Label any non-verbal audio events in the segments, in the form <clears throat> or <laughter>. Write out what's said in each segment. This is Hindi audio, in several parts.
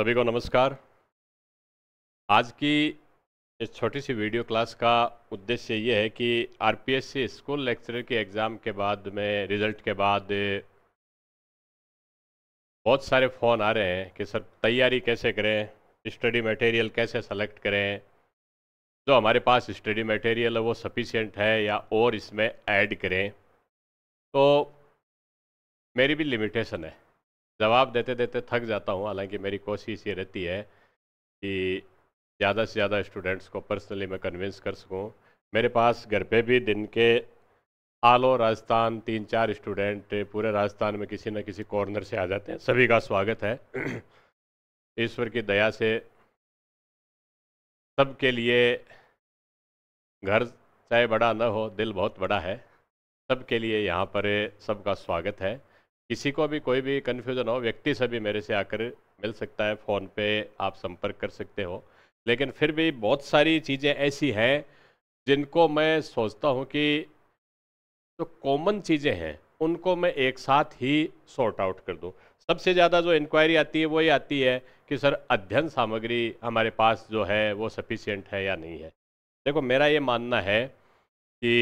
सभी को नमस्कार आज की इस छोटी सी वीडियो क्लास का उद्देश्य ये है कि आरपीएससी स्कूल लेक्चरर के एग्ज़ाम के बाद में रिज़ल्ट के बाद बहुत सारे फ़ोन आ रहे हैं कि सर तैयारी कैसे करें स्टडी मटेरियल कैसे सेलेक्ट करें जो हमारे पास स्टडी मटेरियल है वो सफिशिएंट है या और इसमें ऐड करें तो मेरी भी लिमिटेशन है जवाब देते देते थक जाता हूँ हालांकि मेरी कोशिश ये रहती है कि ज़्यादा से ज़्यादा स्टूडेंट्स को पर्सनली मैं कन्विंस कर सकूँ मेरे पास घर पे भी दिन के आलो राजस्थान तीन चार स्टूडेंट पूरे राजस्थान में किसी न किसी कॉर्नर से आ जाते हैं सभी का स्वागत है <clears throat> ईश्वर की दया से सबके लिए घर चाहे बड़ा न हो दिल बहुत बड़ा है सबके लिए यहाँ पर सबका स्वागत है किसी को भी कोई भी कन्फ्यूज़न हो व्यक्ति से भी मेरे से आकर मिल सकता है फ़ोन पे आप संपर्क कर सकते हो लेकिन फिर भी बहुत सारी चीज़ें ऐसी हैं जिनको मैं सोचता हूँ कि जो कॉमन चीज़ें हैं उनको मैं एक साथ ही सॉर्ट आउट कर दूँ सबसे ज़्यादा जो इंक्वायरी आती है वो ये आती है कि सर अध्ययन सामग्री हमारे पास जो है वो सफिशियंट है या नहीं है देखो मेरा ये मानना है कि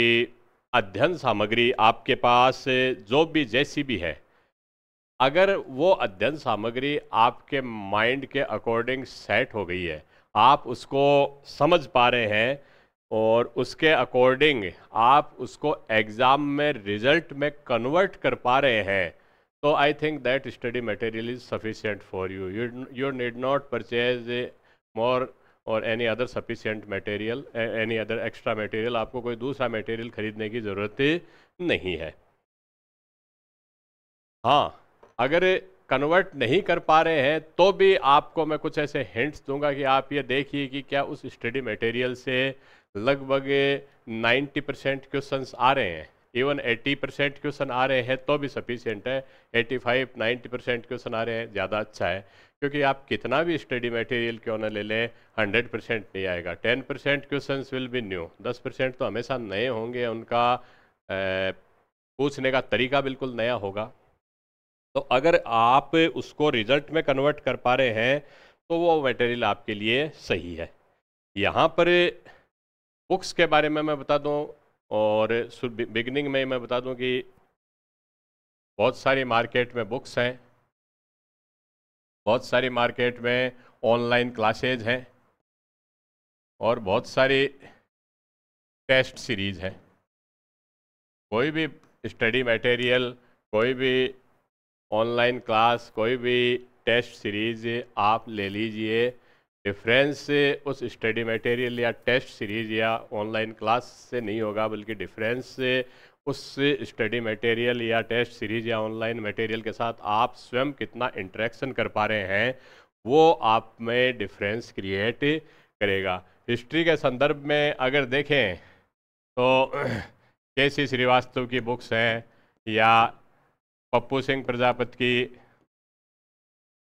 अध्ययन सामग्री आपके पास जो भी जैसी भी है अगर वो अध्ययन सामग्री आपके माइंड के अकॉर्डिंग सेट हो गई है आप उसको समझ पा रहे हैं और उसके अकॉर्डिंग आप उसको एग्ज़ाम में रिजल्ट में कन्वर्ट कर पा रहे हैं तो I think that study material is sufficient for you you need not purchase more और any other sufficient material any other extra material आपको कोई दूसरा मटेरियल ख़रीदने की ज़रूरत नहीं है हाँ अगर कन्वर्ट नहीं कर पा रहे हैं तो भी आपको मैं कुछ ऐसे हिंट्स दूंगा कि आप ये देखिए कि क्या उस स्टडी मटेरियल से लगभग 90 परसेंट क्वेश्चन आ रहे हैं इवन 80 परसेंट क्वेश्चन आ रहे हैं तो भी सफिशियंट है 85 नाइन्टी परसेंट क्वेश्चन आ रहे हैं ज़्यादा अच्छा है क्योंकि आप कितना भी स्टडी मटेरियल क्यों ना ले लें हंड्रेड परसेंट नहीं आएगा ten percent question will be new दस परसेंट तो हमेशा नए होंगे उनका पूछने का तरीका बिल्कुल नया होगा तो अगर आप उसको रिजल्ट में कन्वर्ट कर पा रहे हैं तो वो मटेरियल आपके लिए सही है यहाँ पर बुक्स के बारे में मैं बता दूँ और बिगनिंग में मैं बता दूँ कि बहुत सारी मार्केट में बुक्स हैं बहुत सारी मार्केट में ऑनलाइन क्लासेज हैं और बहुत सारी टेस्ट सीरीज़ हैं कोई भी स्टडी मटेरियल कोई भी ऑनलाइन क्लास कोई भी टेस्ट सीरीज़ आप ले लीजिए डिफरेंस उस स्टडी मटेरियल या टेस्ट सीरीज़ या ऑनलाइन क्लास से नहीं होगा बल्कि डिफरेंस उस स्टडी मटेरियल या टेस्ट सीरीज़ या ऑनलाइन मटेरियल के साथ आप स्वयं कितना इंटरेक्शन कर पा रहे हैं वो आप में डिफरेंस क्रिएट करेगा हिस्ट्री के संदर्भ में अगर देखें तो <clears throat> के श्रीवास्तव की बुक्स हैं या पप्पू सिंह प्रजापत की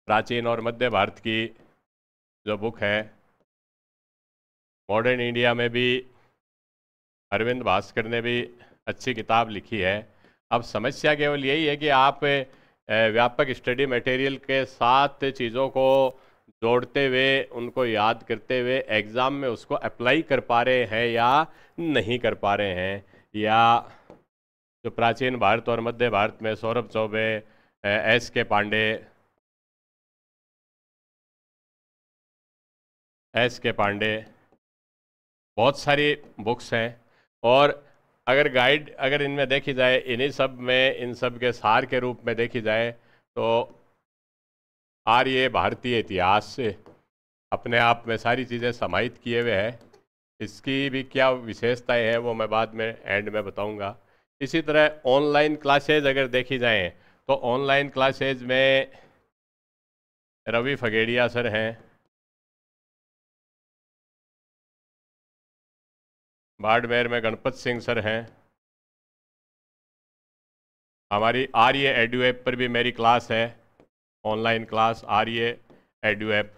प्राचीन और मध्य भारत की जो बुक है मॉडर्न इंडिया में भी अरविंद भास्कर ने भी अच्छी किताब लिखी है अब समस्या केवल यही है कि आप व्यापक स्टडी मटेरियल के साथ चीज़ों को जोड़ते हुए उनको याद करते हुए एग्ज़ाम में उसको अप्लाई कर पा रहे हैं या नहीं कर पा रहे हैं या जो प्राचीन भारत और मध्य भारत में सौरभ चौबे एस के पांडे एस के पांडे बहुत सारी बुक्स हैं और अगर गाइड अगर इनमें देखी जाए इन्हीं सब में इन सब के सार के रूप में देखी जाए तो आर्य भारतीय इतिहास से अपने आप में सारी चीज़ें समाहित किए हुए हैं इसकी भी क्या विशेषताएं हैं वो मैं बाद में एंड में बताऊंगा इसी तरह ऑनलाइन क्लासेज अगर देखी जाएँ तो ऑनलाइन क्लासेज में रवि फगेड़िया सर हैं बाड़मेर में गणपत सिंह सर हैं हमारी आर्य एडू ऐप पर भी मेरी क्लास है online class Arya Edu app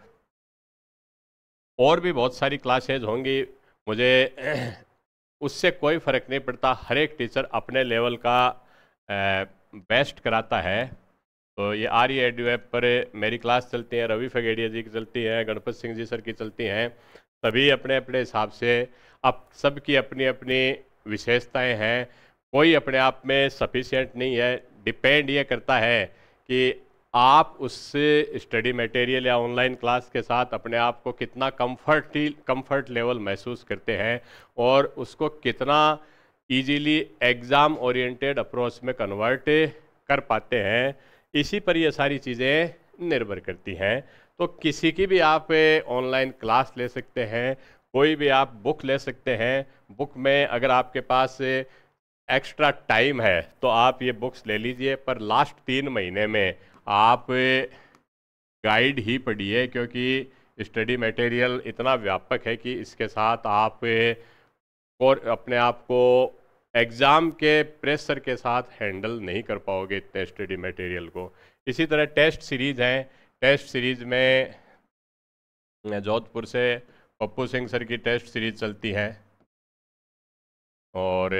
और भी बहुत सारी क्लासेज होंगी मुझे उससे कोई फ़र्क नहीं पड़ता हर एक टीचर अपने लेवल का बेस्ट कराता है तो ये आर ई एड पर मेरी क्लास चलती है रवि फगेड़िया जी की चलती है गणपत सिंह जी सर की चलती हैं सभी अपने अपने हिसाब से अब सबकी अपनी अपनी विशेषताएं हैं कोई अपने आप में सफिशेंट नहीं है डिपेंड ये करता है कि आप उससे स्टडी मटेरियल या ऑनलाइन क्लास के साथ अपने आप को कितना कम्फर्टी कम्फर्ट लेवल महसूस करते हैं और उसको कितना ईजीली एग्ज़ाम ओरिएंटेड अप्रोच में कन्वर्ट कर पाते हैं इसी पर ये सारी चीज़ें निर्भर करती हैं तो किसी की भी आप ऑनलाइन क्लास ले सकते हैं कोई भी आप बुक ले सकते हैं बुक में अगर आपके पास एक्स्ट्रा टाइम है तो आप ये बुक्स ले लीजिए पर लास्ट तीन महीने में आप गाइड ही पढ़िए क्योंकि स्टडी मटेरियल इतना व्यापक है कि इसके साथ आप और अपने आप को एग्ज़ाम के प्रेशर के साथ हैंडल नहीं कर पाओगे इतने स्टडी मटेरियल को इसी तरह टेस्ट सीरीज़ हैं टेस्ट सीरीज़ में जोधपुर से पप्पू सिंह सर की टेस्ट सीरीज़ चलती है और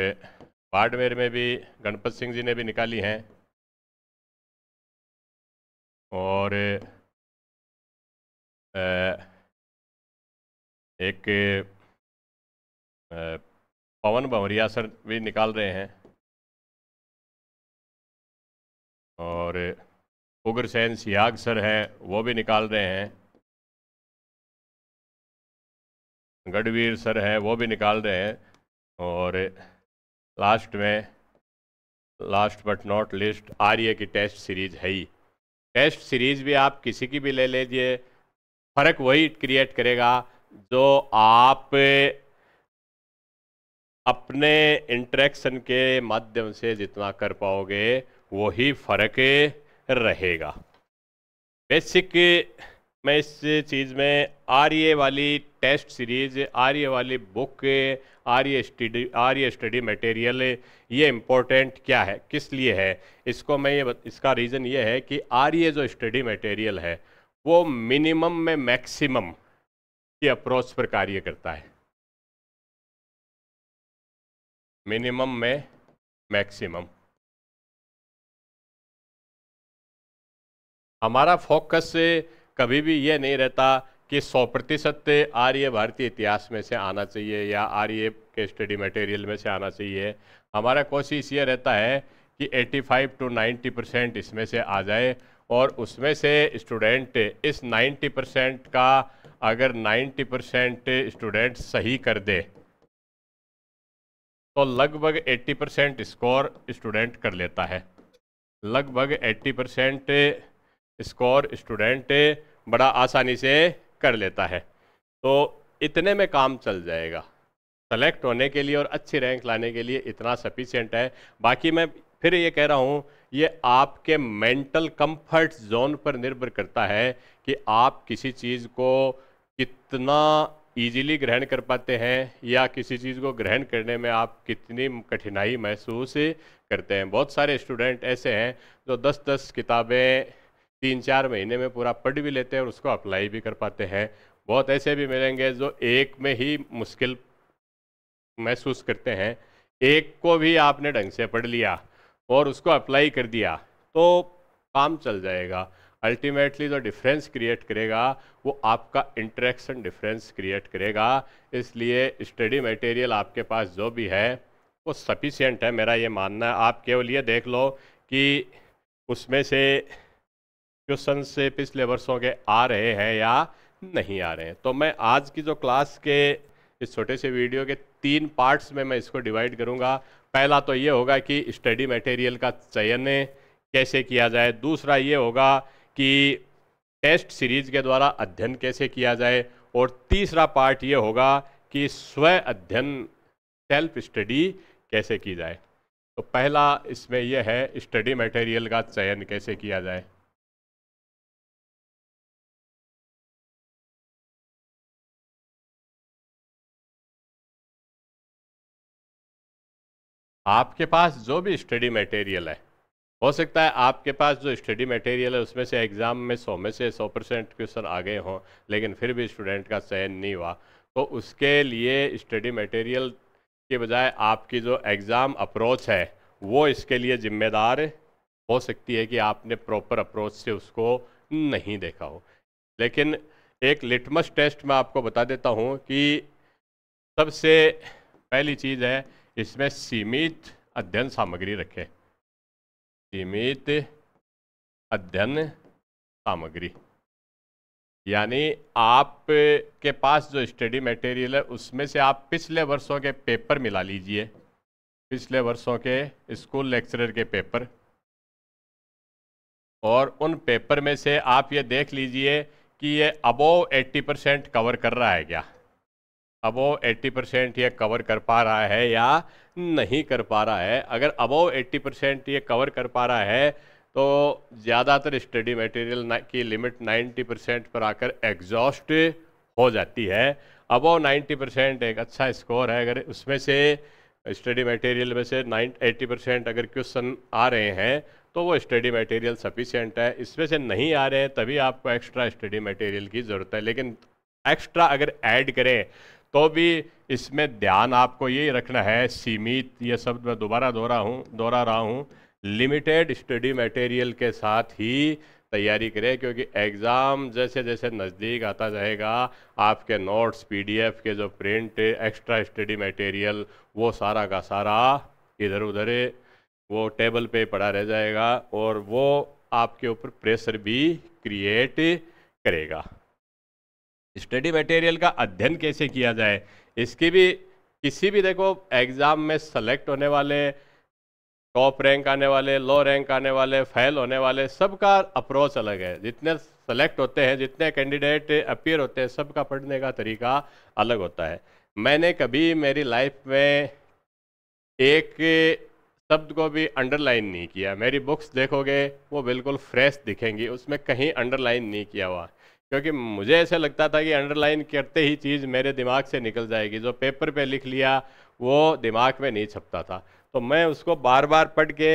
बाड़मेर में भी गणपत सिंह जी ने भी निकाली हैं और एक पवन भंवरिया सर भी निकाल रहे हैं और उग्रसेन सियाग सर हैं वो भी निकाल रहे हैं गढ़वीर सर हैं वो भी निकाल रहे हैं और लास्ट में last but not least Arya की टेस्ट सीरीज है ही टेस्ट सीरीज भी आप किसी की भी ले लीजिए फ़र्क वही क्रिएट करेगा जो आप अपने इंटरेक्शन के माध्यम से जितना कर पाओगे वही फ़र्क रहेगा बेसिक मैं इस चीज़ में आर्य वाली टेस्ट सीरीज आर्य वाली book Arya study Arya study material ये इम्पोर्टेंट क्या है किस लिए है इसको मैं ये इसका रीज़न ये है कि आर्य जो स्टडी मटेरियल है वो मिनिमम में मैक्सिमम की अप्रोच पर कार्य करता है मिनिमम में मैक्सिमम हमारा फोकस कभी भी ये नहीं रहता कि 100 प्रतिशत आर्य भारतीय इतिहास में से आना चाहिए या आर्य के स्टडी मटेरियल में से आना चाहिए हमारा कोशिश ये रहता है कि 85 टू 90 परसेंट इसमें से आ जाए और उसमें से स्टूडेंट इस 90 परसेंट का अगर 90 परसेंट स्टूडेंट सही कर दे तो लगभग 80 परसेंट स्कोर स्टूडेंट कर लेता है लगभग 80 परसेंट स्कोर स्टूडेंट बड़ा आसानी से कर लेता है तो इतने में काम चल जाएगा सेलेक्ट होने के लिए और अच्छी रैंक लाने के लिए इतना सफिशेंट है बाकी मैं फिर ये कह रहा हूँ ये आपके मेंटल कंफर्ट जोन पर निर्भर करता है कि आप किसी चीज़ को कितना इजीली ग्रहण कर पाते हैं या किसी चीज़ को ग्रहण करने में आप कितनी कठिनाई महसूस करते हैं बहुत सारे स्टूडेंट ऐसे हैं जो 10-10 किताबें तीन चार महीने में पूरा पढ़ भी लेते हैं और उसको अप्लाई भी कर पाते हैं बहुत ऐसे भी मिलेंगे जो एक में ही मुश्किल महसूस करते हैं एक को भी आपने ढंग से पढ़ लिया और उसको अप्लाई कर दिया तो काम चल जाएगा अल्टीमेटली जो डिफरेंस क्रिएट करेगा वो आपका इंटरेक्शन डिफरेंस क्रिएट करेगा इसलिए स्टडी मटेरियल आपके पास जो भी है वो सफिशियंट है मेरा ये मानना है आप केवल ये देख लो कि उसमें से क्वेश्चन से पिछले वर्षों के आ रहे हैं या नहीं आ रहे हैं तो मैं आज की जो क्लास के इस छोटे से वीडियो के तीन पार्ट्स में मैं इसको डिवाइड करूंगा पहला तो ये होगा कि स्टडी मटेरियल का चयन कैसे किया जाए दूसरा ये होगा कि टेस्ट सीरीज के द्वारा अध्ययन कैसे किया जाए और तीसरा पार्ट ये होगा कि स्व अध्ययन सेल्फ स्टडी कैसे की जाए तो पहला इसमें यह है स्टडी मटेरियल का चयन कैसे किया जाए आपके पास जो भी स्टडी मटेरियल है हो सकता है आपके पास जो स्टडी मटेरियल है उसमें से एग्ज़ाम में सौ में से सौ परसेंट क्वेश्चन आ गए हों लेकिन फिर भी स्टूडेंट का चयन नहीं हुआ तो उसके लिए स्टडी मटेरियल के बजाय आपकी जो एग्ज़ाम अप्रोच है वो इसके लिए ज़िम्मेदार हो सकती है कि आपने प्रॉपर अप्रोच से उसको नहीं देखा हो लेकिन एक लिटमस टेस्ट मैं आपको बता देता हूँ कि सबसे पहली चीज़ है इसमें सीमित अध्ययन सामग्री रखे सीमित अध्ययन सामग्री यानी आप के पास जो स्टडी मटेरियल है उसमें से आप पिछले वर्षों के पेपर मिला लीजिए पिछले वर्षों के स्कूल लेक्चरर के पेपर और उन पेपर में से आप ये देख लीजिए कि ये अबोव 80 परसेंट कवर कर रहा है क्या अबोव 80 परसेंट ये कवर कर पा रहा है या नहीं कर पा रहा है अगर अबोव 80 परसेंट ये कवर कर पा रहा है तो ज़्यादातर स्टडी मटेरियल की लिमिट 90 परसेंट पर आकर एग्जॉस्ट हो जाती है अबोव 90 परसेंट एक अच्छा स्कोर है अगर उसमें से स्टडी मटेरियल में से नाइन एट्टी परसेंट अगर क्वेश्चन आ रहे हैं तो वो स्टडी मटेरियल सफिशेंट है इसमें से नहीं आ रहे हैं तभी आपको एक्स्ट्रा स्टडी मटेरियल की ज़रूरत है लेकिन एक्स्ट्रा अगर ऐड करें तो भी इसमें ध्यान आपको यही रखना है सीमित ये शब्द मैं दोबारा दोहरा हूँ दोहरा रहा हूँ लिमिटेड स्टडी मटेरियल के साथ ही तैयारी करें क्योंकि एग्ज़ाम जैसे जैसे नज़दीक आता जाएगा आपके नोट्स पीडीएफ के जो प्रिंट एक्स्ट्रा स्टडी मटेरियल वो सारा का सारा इधर उधर वो टेबल पे पड़ा रह जाएगा और वो आपके ऊपर प्रेशर भी क्रिएट करेगा स्टडी मटेरियल का अध्ययन कैसे किया जाए इसकी भी किसी भी देखो एग्ज़ाम में सेलेक्ट होने वाले टॉप रैंक आने वाले लो रैंक आने वाले फेल होने वाले सबका अप्रोच अलग है जितने सेलेक्ट होते हैं जितने कैंडिडेट अपियर होते हैं सबका पढ़ने का तरीका अलग होता है मैंने कभी मेरी लाइफ में एक शब्द को भी अंडरलाइन नहीं किया मेरी बुक्स देखोगे वो बिल्कुल फ्रेश दिखेंगी उसमें कहीं अंडरलाइन नहीं किया हुआ क्योंकि मुझे ऐसा लगता था कि अंडरलाइन करते ही चीज़ मेरे दिमाग से निकल जाएगी जो पेपर पे लिख लिया वो दिमाग में नहीं छपता था तो मैं उसको बार बार पढ़ के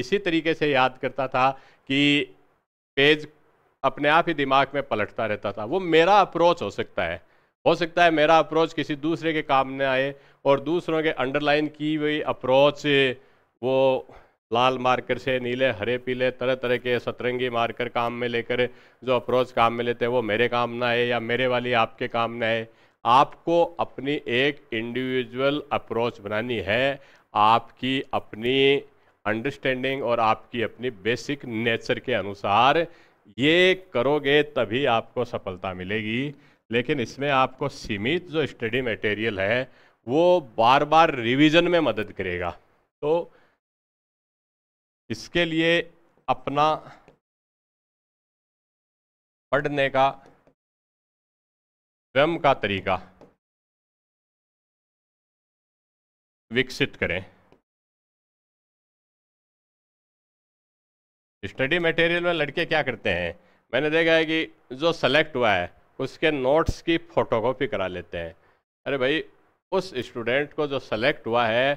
इसी तरीके से याद करता था कि पेज अपने आप ही दिमाग में पलटता रहता था वो मेरा अप्रोच हो सकता है हो सकता है मेरा अप्रोच किसी दूसरे के काम में आए और दूसरों के अंडरलाइन की हुई अप्रोच वो लाल मार्कर से नीले हरे पीले तरह तरह के सतरंगी मार्कर काम में लेकर जो अप्रोच काम में लेते हैं वो मेरे काम ना है या मेरे वाली आपके काम ना है आपको अपनी एक इंडिविजुअल अप्रोच बनानी है आपकी अपनी अंडरस्टैंडिंग और आपकी अपनी बेसिक नेचर के अनुसार ये करोगे तभी आपको सफलता मिलेगी लेकिन इसमें आपको सीमित जो स्टडी मटेरियल है वो बार बार रिवीजन में मदद करेगा तो इसके लिए अपना पढ़ने का स्वयं का तरीका विकसित करें स्टडी मटेरियल में लड़के क्या करते हैं मैंने देखा है कि जो सेलेक्ट हुआ है उसके नोट्स की फोटोकॉपी करा लेते हैं अरे भाई उस स्टूडेंट को जो सेलेक्ट हुआ है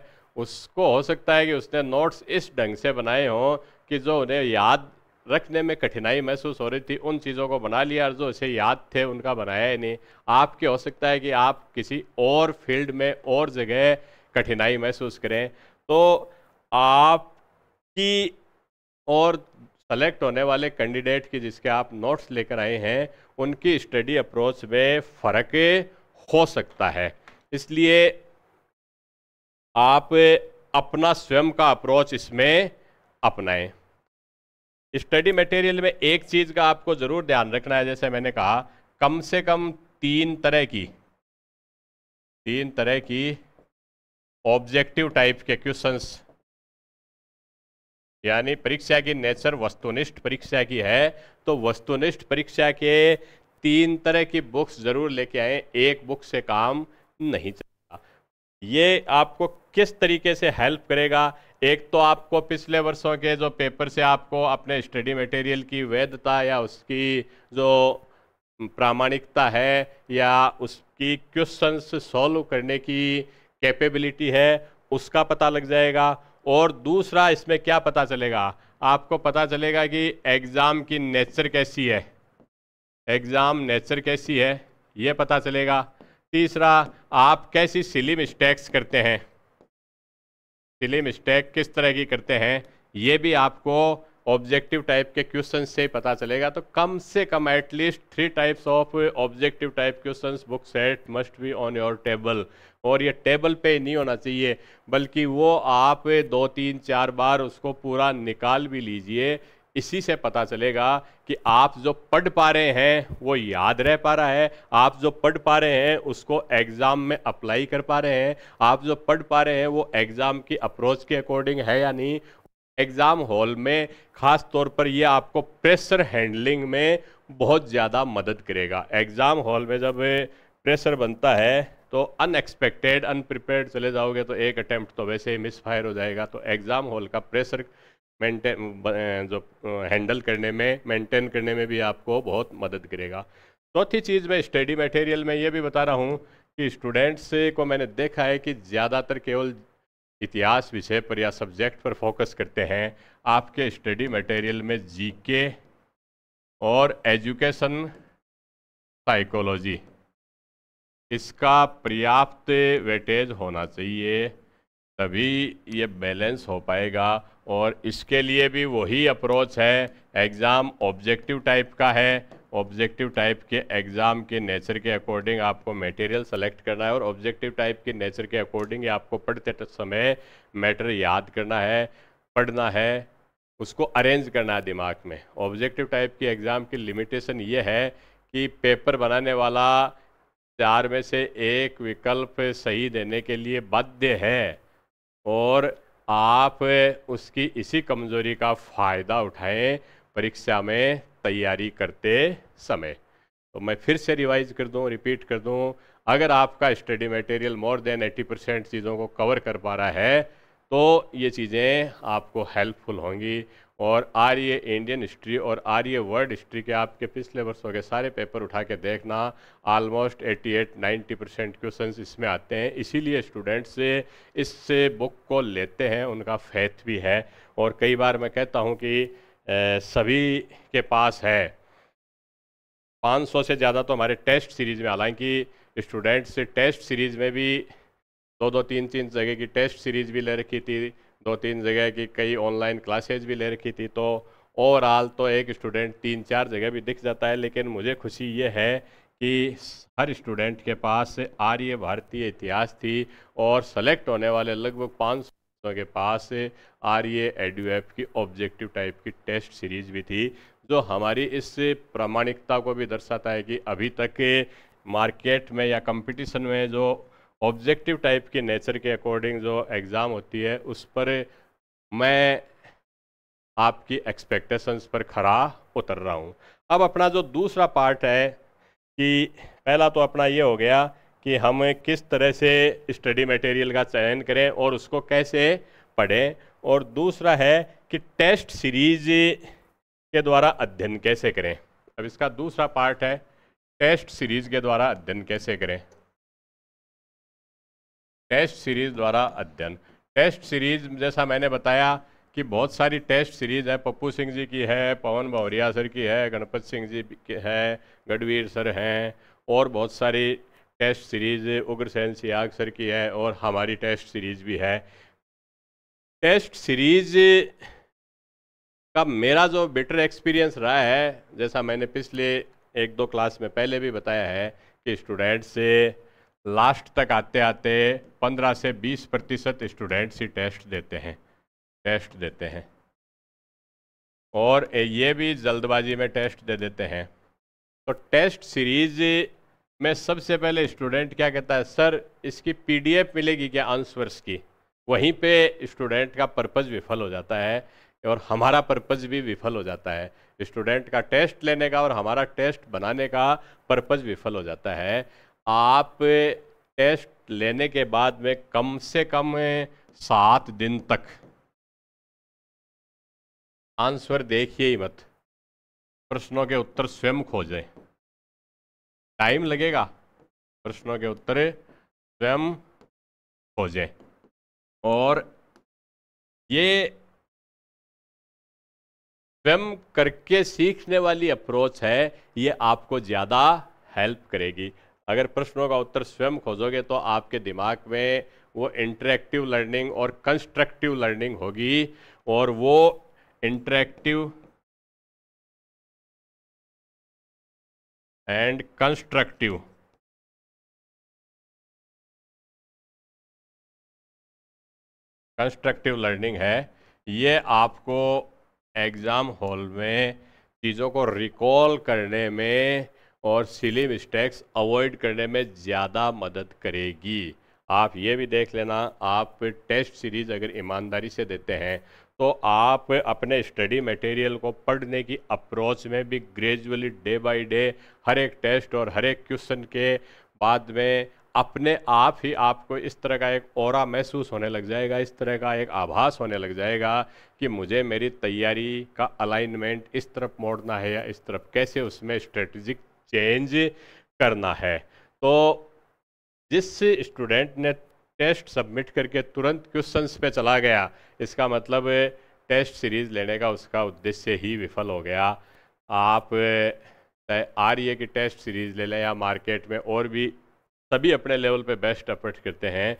उसको हो सकता है कि उसने नोट्स इस ढंग से बनाए हों कि जो उन्हें याद रखने में कठिनाई महसूस हो रही थी उन चीज़ों को बना लिया और जो उसे याद थे उनका बनाया ही नहीं आपके हो सकता है कि आप किसी और फील्ड में और जगह कठिनाई महसूस करें तो आपकी और सेलेक्ट होने वाले कैंडिडेट की जिसके आप नोट्स लेकर आए हैं उनकी स्टडी अप्रोच में फ़र्क हो सकता है इसलिए आप अपना स्वयं का अप्रोच इसमें अपनाएं स्टडी मटेरियल में एक चीज़ का आपको ज़रूर ध्यान रखना है जैसे मैंने कहा कम से कम तीन तरह की तीन तरह की ऑब्जेक्टिव टाइप के क्वेश्चंस यानी परीक्षा की नेचर वस्तुनिष्ठ परीक्षा की है तो वस्तुनिष्ठ परीक्षा के तीन तरह की बुक्स ज़रूर लेके आए एक बुक से काम नहीं चल ये आपको किस तरीके से हेल्प करेगा एक तो आपको पिछले वर्षों के जो पेपर से आपको अपने स्टडी मटेरियल की वैधता या उसकी जो प्रामाणिकता है या उसकी क्वेश्चंस सॉल्व करने की कैपेबिलिटी है उसका पता लग जाएगा और दूसरा इसमें क्या पता चलेगा आपको पता चलेगा कि एग्ज़ाम की नेचर कैसी है एग्ज़ाम नेचर कैसी है ये पता चलेगा तीसरा आप कैसी सिली मिस्टेक्स करते हैं सिली मिस्टेक किस तरह की करते हैं ये भी आपको ऑब्जेक्टिव टाइप के क्वेश्चन से पता चलेगा तो कम से कम at least three types of objective type question book set must be on your table और ये टेबल पे नहीं होना चाहिए बल्कि वो आप दो तीन चार बार उसको पूरा निकाल भी लीजिए इसी से पता चलेगा कि आप जो पढ़ पा रहे हैं वो याद रह पा रहा है आप जो पढ़ पा रहे हैं उसको एग्ज़ाम में अप्लाई कर पा रहे हैं आप जो पढ़ पा रहे हैं वो एग्ज़ाम की अप्रोच के अकॉर्डिंग है या नहीं एग्ज़ाम हॉल में ख़ास तौर पर ये आपको प्रेशर हैंडलिंग में बहुत ज़्यादा मदद करेगा एग्ज़ाम हॉल में जब प्रेशर बनता है तो अनएक्सपेक्टेड अनप्रिपेयर्ड चले जाओगे तो एक अटैम्प्ट तो वैसे ही मिस फायर हो जाएगा तो एग्ज़ाम हॉल का प्रेशर मेंटेन जो हैंडल करने में मेंटेन करने में भी आपको बहुत मदद करेगा चौथी चीज़ मैं स्टडी मटेरियल में ये भी बता रहा हूँ कि स्टूडेंट्स को मैंने देखा है कि ज़्यादातर केवल इतिहास विषय पर या सब्जेक्ट पर फोकस करते हैं आपके स्टडी मटेरियल में जीके और एजुकेशन साइकोलॉजी इसका पर्याप्त वेटेज होना चाहिए तभी ये बैलेंस हो पाएगा और इसके लिए भी वही अप्रोच है एग्ज़ाम ऑब्जेक्टिव टाइप का है ऑब्जेक्टिव टाइप के एग्ज़ाम के नेचर के अकॉर्डिंग आपको मटेरियल सेलेक्ट करना है और ऑब्जेक्टिव टाइप के नेचर के अकॉर्डिंग आपको पढ़ते समय मैटर याद करना है पढ़ना है उसको अरेंज करना है दिमाग में ऑब्जेक्टिव टाइप के एग्ज़ाम की लिमिटेशन ये है कि पेपर बनाने वाला चार में से एक विकल्प सही देने के लिए बाध्य है और आप उसकी इसी कमजोरी का फ़ायदा उठाएं परीक्षा में तैयारी करते समय तो मैं फिर से रिवाइज कर दूं रिपीट कर दूं अगर आपका study material more than 80 percent चीज़ों को कवर कर पा रहा है तो ये चीज़ें आपको हेल्पफुल होंगी और आर्य इंडियन हिस्ट्री और आर्य वर्ल्ड हिस्ट्री के आपके पिछले वर्षों के सारे पेपर उठा के देखना आलमोस्ट 88 90 परसेंट क्वेश्चन इसमें आते हैं इसीलिए स्टूडेंट्स इससे बुक को लेते हैं उनका फैथ भी है और कई बार मैं कहता हूँ कि सभी के पास है 500 से ज़्यादा तो हमारे टेस्ट सीरीज़ में हालांकि स्टूडेंट्स टेस्ट सीरीज़ में भी दो दो तीन तीन जगह की टेस्ट सीरीज़ भी ले रखी थी दो तीन जगह की कई ऑनलाइन क्लासेज भी ले रखी थी तो ओवरऑल तो एक स्टूडेंट तीन चार जगह भी दिख जाता है लेकिन मुझे खुशी ये है कि हर स्टूडेंट के पास आर्य भारतीय इतिहास थी और सेलेक्ट होने वाले लगभग पाँच के पास आर्य एडू की ऑब्जेक्टिव टाइप की टेस्ट सीरीज भी थी जो हमारी इस प्रामाणिकता को भी दर्शाता है कि अभी तक मार्केट में या कंपटीशन में जो ऑब्जेक्टिव टाइप के नेचर के अकॉर्डिंग जो एग्ज़ाम होती है उस पर मैं आपकी एक्सपेक्टेशंस पर खरा उतर रहा हूँ अब अपना जो दूसरा पार्ट है कि पहला तो अपना ये हो गया कि हम किस तरह से स्टडी मटेरियल का चयन करें और उसको कैसे पढ़ें और दूसरा है कि टेस्ट सीरीज के द्वारा अध्ययन कैसे करें अब इसका दूसरा पार्ट है टेस्ट सीरीज के द्वारा अध्ययन कैसे करें टेस्ट सीरीज़ द्वारा अध्ययन टेस्ट सीरीज़ जैसा मैंने बताया कि बहुत सारी टेस्ट सीरीज़ है पप्पू सिंह जी की है पवन भौरिया सर की है गणपत सिंह जी की है गढ़वीर सर हैं और बहुत सारी test series Ugrasen Siyag sir की है और हमारी टेस्ट सीरीज़ भी है टेस्ट सीरीज़ का मेरा जो बेटर एक्सपीरियंस रहा है जैसा मैंने पिछले एक दो क्लास में पहले भी बताया है कि स्टूडेंट से लास्ट तक आते आते 15 से 20 प्रतिशत स्टूडेंट्स ही टेस्ट देते हैं टेस्ट देते हैं और ये भी जल्दबाजी में टेस्ट दे देते हैं तो टेस्ट सीरीज में सबसे पहले स्टूडेंट क्या कहता है सर इसकी पीडीएफ मिलेगी क्या आंसर्स की वहीं पे स्टूडेंट का पर्पज़ विफल हो जाता है और हमारा पर्पज़ भी विफल हो जाता है स्टूडेंट का टेस्ट लेने का और हमारा टेस्ट बनाने का पर्पज़ विफल हो जाता है आप टेस्ट लेने के बाद में कम से कम सात दिन तक आंसर देखिए ही मत प्रश्नों के उत्तर स्वयं खोजें टाइम लगेगा प्रश्नों के उत्तर स्वयं खोजें और ये स्वयं करके सीखने वाली अप्रोच है ये आपको ज़्यादा हेल्प करेगी अगर प्रश्नों का उत्तर स्वयं खोजोगे तो आपके दिमाग में वो इंटरेक्टिव लर्निंग और कंस्ट्रक्टिव लर्निंग होगी और वो interactive and constructive constructive learning है ये आपको एग्ज़ाम हॉल में चीज़ों को रिकॉल करने में और सिली मिस्टेक्स अवॉइड करने में ज़्यादा मदद करेगी आप ये भी देख लेना आप टेस्ट सीरीज़ अगर ईमानदारी से देते हैं तो आप अपने स्टडी मटेरियल को पढ़ने की अप्रोच में भी ग्रेजुअली डे बाय डे हर एक टेस्ट और हर एक क्वेश्चन के बाद में अपने आप ही आपको इस तरह का एक और महसूस होने लग जाएगा इस तरह का एक आभास होने लग जाएगा कि मुझे मेरी तैयारी का अलाइनमेंट इस तरफ मोड़ना है या इस तरफ कैसे उसमें स्ट्रेटजिक चेंज करना है तो जिस स्टूडेंट ने टेस्ट सबमिट करके तुरंत क्वेश्चंस पे चला गया इसका मतलब टेस्ट सीरीज़ लेने का उसका उद्देश्य ही विफल हो गया आप आ रही है कि टेस्ट सीरीज़ ले लें या मार्केट में और भी सभी अपने लेवल पे बेस्ट अपर्ट करते हैं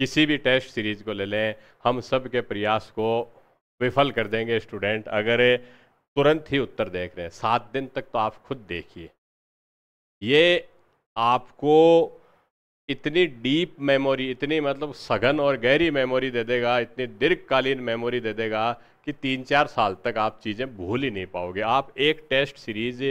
किसी भी टेस्ट सीरीज़ को ले लें हम सब के प्रयास को विफल कर देंगे स्टूडेंट अगर तुरंत ही उत्तर देख रहे हैं सात दिन तक तो आप खुद देखिए ये आपको इतनी डीप मेमोरी इतनी मतलब सघन और गहरी मेमोरी दे देगा इतनी दीर्घकालीन मेमोरी दे देगा कि तीन चार साल तक आप चीज़ें भूल ही नहीं पाओगे आप एक टेस्ट सीरीज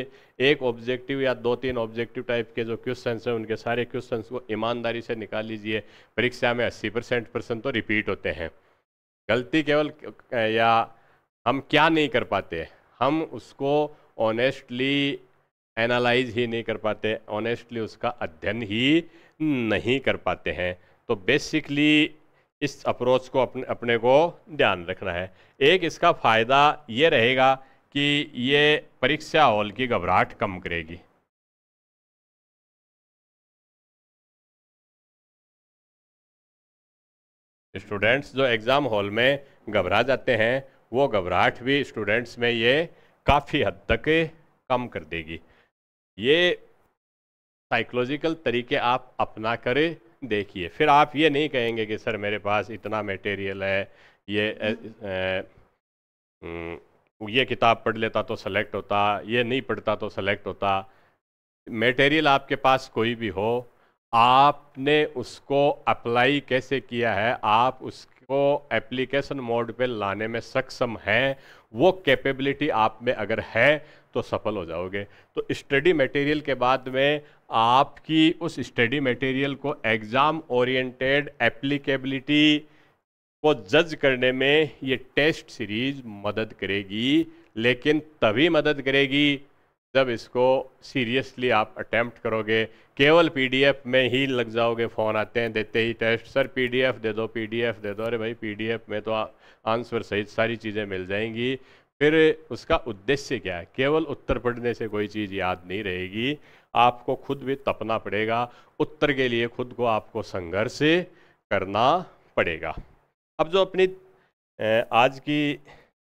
एक ऑब्जेक्टिव या दो तीन ऑब्जेक्टिव टाइप के जो क्वेश्चन हैं उनके सारे क्वेश्चन को ईमानदारी से निकाल लीजिए परीक्षा में अस्सी परसेंट परसेंट तो रिपीट होते हैं गलती केवल या हम क्या नहीं कर पाते हम उसको ऑनेस्टली एनालाइज ही नहीं कर पाते ऑनेस्टली उसका अध्ययन ही नहीं कर पाते हैं तो बेसिकली इस अप्रोच को अपने अपने को ध्यान रखना है एक इसका फ़ायदा ये रहेगा कि ये परीक्षा हॉल की घबराहट कम करेगी स्टूडेंट्स जो एग्ज़ाम हॉल में घबरा जाते हैं वो घबराहट भी स्टूडेंट्स में ये काफ़ी हद तक कम कर देगी ये साइकोलॉजिकल तरीके आप अपना करें देखिए फिर आप ये नहीं कहेंगे कि सर मेरे पास इतना मटेरियल है ये ए, हम्म। ए, हम्म, ये किताब पढ़ लेता तो सेलेक्ट होता ये नहीं पढ़ता तो सेलेक्ट होता मटेरियल आपके पास कोई भी हो आपने उसको अप्लाई कैसे किया है आप उसको एप्लीकेशन मोड पे लाने में सक्षम हैं वो कैपेबिलिटी आप में अगर है तो सफल हो जाओगे तो स्टडी मटेरियल के बाद में आपकी उस स्टडी मटेरियल को एग्ज़ाम ओरिएंटेड एप्लीकेबिलिटी को जज करने में ये टेस्ट सीरीज मदद करेगी लेकिन तभी मदद करेगी जब इसको सीरियसली आप अटैम्प्ट करोगे केवल पीडीएफ में ही लग जाओगे फ़ोन आते हैं देते ही टेस्ट सर पीडीएफ दे दो पीडीएफ दे दो अरे भाई पीडीएफ में तो आंसर सहित सारी चीज़ें मिल जाएंगी फिर उसका उद्देश्य क्या है केवल उत्तर पढ़ने से कोई चीज़ याद नहीं रहेगी आपको खुद भी तपना पड़ेगा उत्तर के लिए खुद को आपको संघर्ष करना पड़ेगा अब जो अपनी आज की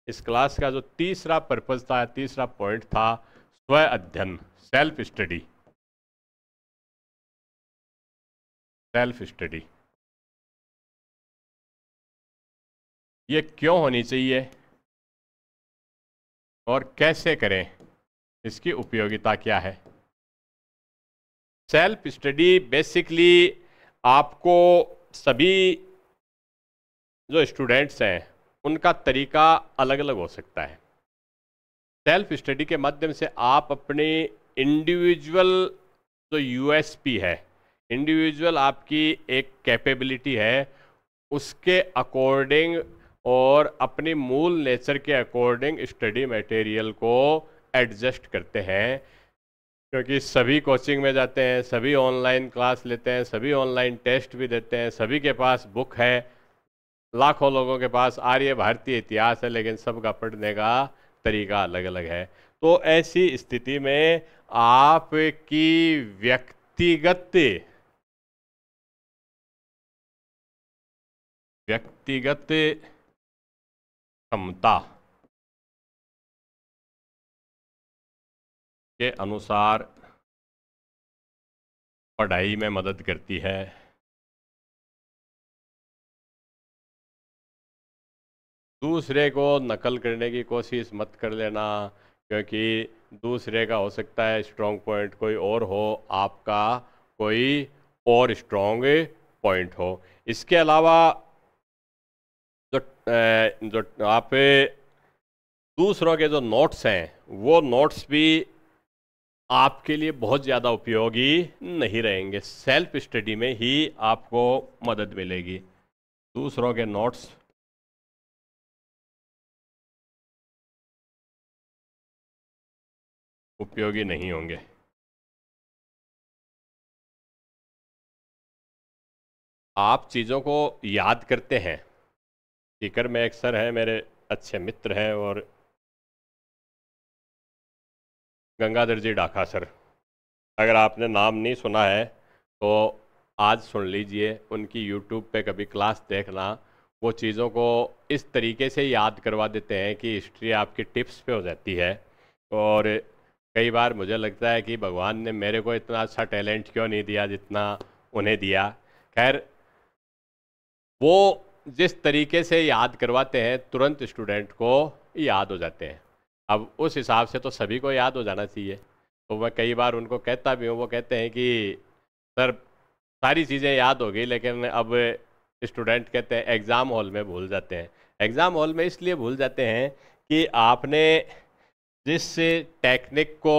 इस क्लास का जो तीसरा पर्पज़ था तीसरा पॉइंट था स्व अध्ययन सेल्फ स्टडी सेल्फ स्टडी ये क्यों होनी चाहिए और कैसे करें इसकी उपयोगिता क्या है सेल्फ स्टडी बेसिकली आपको सभी जो स्टूडेंट्स हैं उनका तरीका अलग अलग हो सकता है सेल्फ स्टडी के माध्यम से आप अपने इंडिविजुअल जो यूएसपी है इंडिविजुअल आपकी एक कैपेबिलिटी है उसके अकॉर्डिंग और अपनी मूल नेचर के अकॉर्डिंग स्टडी मटेरियल को एडजस्ट करते हैं क्योंकि सभी कोचिंग में जाते हैं सभी ऑनलाइन क्लास लेते हैं सभी ऑनलाइन टेस्ट भी देते हैं सभी के पास बुक है लाखों लोगों के पास आर्य भारतीय इतिहास है लेकिन सबका पढ़ने का तरीका अलग अलग है तो ऐसी स्थिति में आपकी व्यक्तिगत व्यक्तिगत क्षमता के अनुसार पढ़ाई में मदद करती है दूसरे को नकल करने की कोशिश मत कर लेना क्योंकि दूसरे का हो सकता है स्ट्रॉन्ग पॉइंट कोई और हो आपका कोई और स्ट्रॉन्ग पॉइंट हो इसके अलावा जो जो आप दूसरों के जो नोट्स हैं वो नोट्स भी आपके लिए बहुत ज़्यादा उपयोगी नहीं रहेंगे सेल्फ स्टडी में ही आपको मदद मिलेगी दूसरों के नोट्स उपयोगी नहीं होंगे आप चीज़ों को याद करते हैं स्पीकर में एक सर है मेरे अच्छे मित्र हैं और गंगाधर जी डाका सर अगर आपने नाम नहीं सुना है तो आज सुन लीजिए उनकी यूट्यूब पे कभी क्लास देखना वो चीज़ों को इस तरीके से याद करवा देते हैं कि हिस्ट्री आपकी टिप्स पे हो जाती है और कई बार मुझे लगता है कि भगवान ने मेरे को इतना अच्छा टैलेंट क्यों नहीं दिया जितना उन्हें दिया खैर वो जिस तरीके से याद करवाते हैं तुरंत स्टूडेंट को याद हो जाते हैं अब उस हिसाब से तो सभी को याद हो जाना चाहिए तो मैं कई बार उनको कहता भी हूँ वो कहते हैं कि सर सारी चीज़ें याद हो गई लेकिन अब स्टूडेंट कहते हैं एग्ज़ाम हॉल में भूल जाते हैं एग्ज़ाम हॉल में इसलिए भूल जाते हैं कि आपने जिस टेक्निक को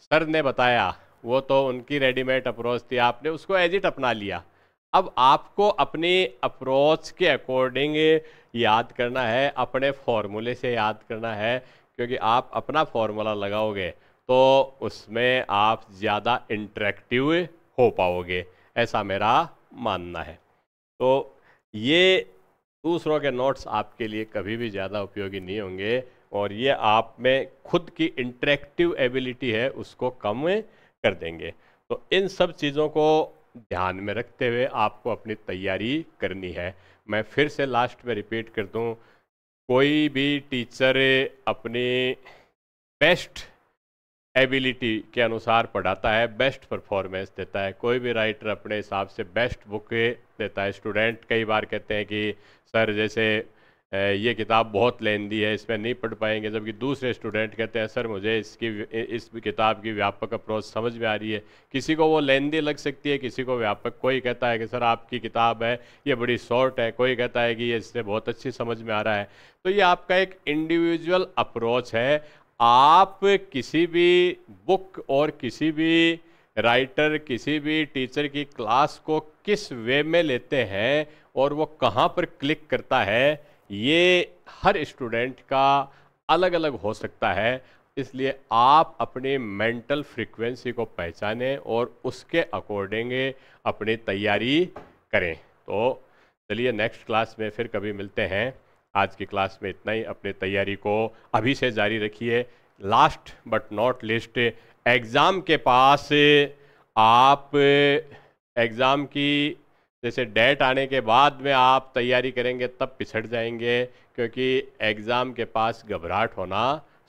सर ने बताया वो तो उनकी रेडीमेड अप्रोच थी आपने उसको एजिट अपना लिया अब आपको अपने अप्रोच के अकॉर्डिंग याद करना है अपने फॉर्मूले से याद करना है क्योंकि आप अपना फॉर्मूला लगाओगे तो उसमें आप ज़्यादा इंटरेक्टिव हो पाओगे ऐसा मेरा मानना है तो ये दूसरों के नोट्स आपके लिए कभी भी ज़्यादा उपयोगी नहीं होंगे और ये आप में खुद की इंटरेक्टिव एबिलिटी है उसको कम कर देंगे तो इन सब चीज़ों को ध्यान में रखते हुए आपको अपनी तैयारी करनी है मैं फिर से लास्ट में रिपीट कर दूं कोई भी टीचर अपने बेस्ट एबिलिटी के अनुसार पढ़ाता है बेस्ट परफॉर्मेंस देता है कोई भी राइटर अपने हिसाब से बेस्ट बुक देता है स्टूडेंट कई बार कहते हैं कि सर जैसे ये किताब बहुत लेंदी है इसमें नहीं पढ़ पाएंगे जबकि दूसरे स्टूडेंट कहते हैं सर मुझे इसकी इस किताब की व्यापक अप्रोच समझ में आ रही है किसी को वो लेंदी लग सकती है किसी को व्यापक कोई कहता है कि सर आपकी किताब है ये बड़ी शॉर्ट है कोई कहता है कि ये इससे बहुत अच्छी समझ में आ रहा है तो ये आपका एक इंडिविजुअल अप्रोच है आप किसी भी बुक और किसी भी राइटर किसी भी टीचर की क्लास को किस वे में लेते हैं और वो कहाँ पर क्लिक करता है ये हर स्टूडेंट का अलग अलग हो सकता है इसलिए आप अपने मेंटल फ्रीक्वेंसी को पहचानें और उसके अकॉर्डिंग अपनी तैयारी करें तो चलिए नेक्स्ट क्लास में फिर कभी मिलते हैं आज की क्लास में इतना ही अपनी तैयारी को अभी से जारी रखिए last but not least exam के पास आप एग्ज़ाम की जैसे डेट आने के बाद में आप तैयारी करेंगे तब पिछड़ जाएंगे क्योंकि एग्ज़ाम के पास घबराहट होना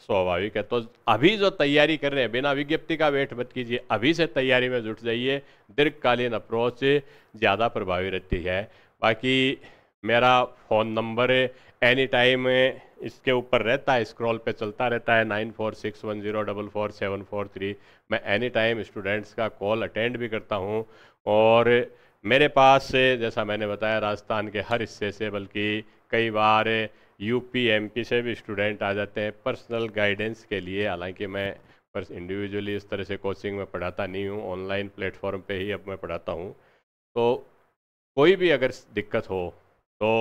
स्वाभाविक है तो अभी जो तैयारी कर रहे हैं बिना विज्ञप्ति का वेट मत कीजिए अभी से तैयारी में जुट जाइए दीर्घकालीन अप्रोच ज़्यादा प्रभावी रहती है बाकी मेरा फ़ोन नंबर एनी टाइम इसके ऊपर रहता है स्क्रॉल पे चलता रहता है nine four six one zero double four seven four three मैं एनी टाइम स्टूडेंट्स का कॉल अटेंड भी करता हूँ और मेरे पास से जैसा मैंने बताया राजस्थान के हर हिस्से से बल्कि कई बार यूपी एमपी से भी स्टूडेंट आ जाते हैं पर्सनल गाइडेंस के लिए हालांकि मैं पर्स इंडिविजुअली इस तरह से कोचिंग में पढ़ाता नहीं हूँ ऑनलाइन प्लेटफॉर्म पे ही अब मैं पढ़ाता हूँ तो कोई भी अगर दिक्कत हो तो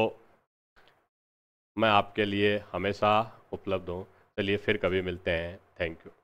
मैं आपके लिए हमेशा उपलब्ध हूँ चलिए फिर कभी मिलते हैं थैंक यू